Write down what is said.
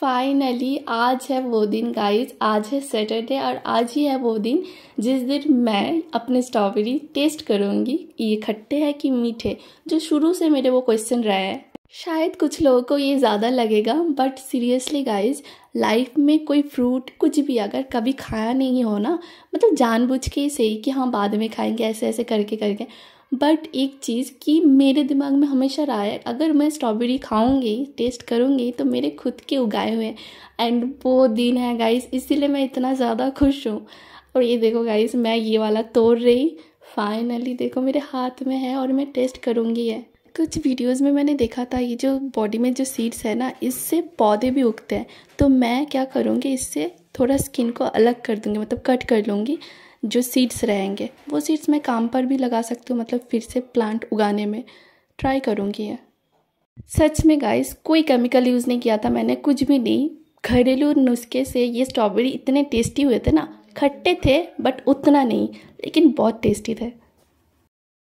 finally आज है वो दिन गाइज आज है सैटरडे और आज ही है वो दिन जिस दिन मैं अपने स्ट्रॉबेरी टेस्ट करूँगी ये खट्टे है कि मीठे जो शुरू से मेरे वो क्वेश्चन रहे हैं शायद कुछ लोगों को ये ज़्यादा लगेगा बट सीरियसली गाइज लाइफ में कोई फ्रूट कुछ भी अगर कभी खाया नहीं हो ना मतलब जानबूझ के सही कि हाँ बाद में खाएंगे ऐसे ऐसे करके करके बट एक चीज़ कि मेरे दिमाग में हमेशा रहा है अगर मैं स्ट्रॉबेरी खाऊंगी टेस्ट करूंगी तो मेरे खुद के उगाए हुए एंड वो दिन है गाइस इसीलिए मैं इतना ज़्यादा खुश हूँ और ये देखो गाइस मैं ये वाला तोड़ रही फाइनली देखो मेरे हाथ में है और मैं टेस्ट करूँगी है कुछ वीडियोस में मैंने देखा था ये जो बॉडी में जो सीड्स है ना इससे पौधे भी उगते हैं तो मैं क्या करूँगी इससे थोड़ा स्किन को अलग कर दूँगी मतलब कट कर लूँगी जो सीड्स रहेंगे वो सीड्स मैं काम पर भी लगा सकती हूँ मतलब फिर से प्लांट उगाने में ट्राई करूँगी सच में गाइस कोई केमिकल यूज़ नहीं किया था मैंने कुछ भी नहीं घरेलू नुस्खे से ये स्ट्रॉबेरी इतने टेस्टी हुए थे ना खट्टे थे बट उतना नहीं लेकिन बहुत टेस्टी थे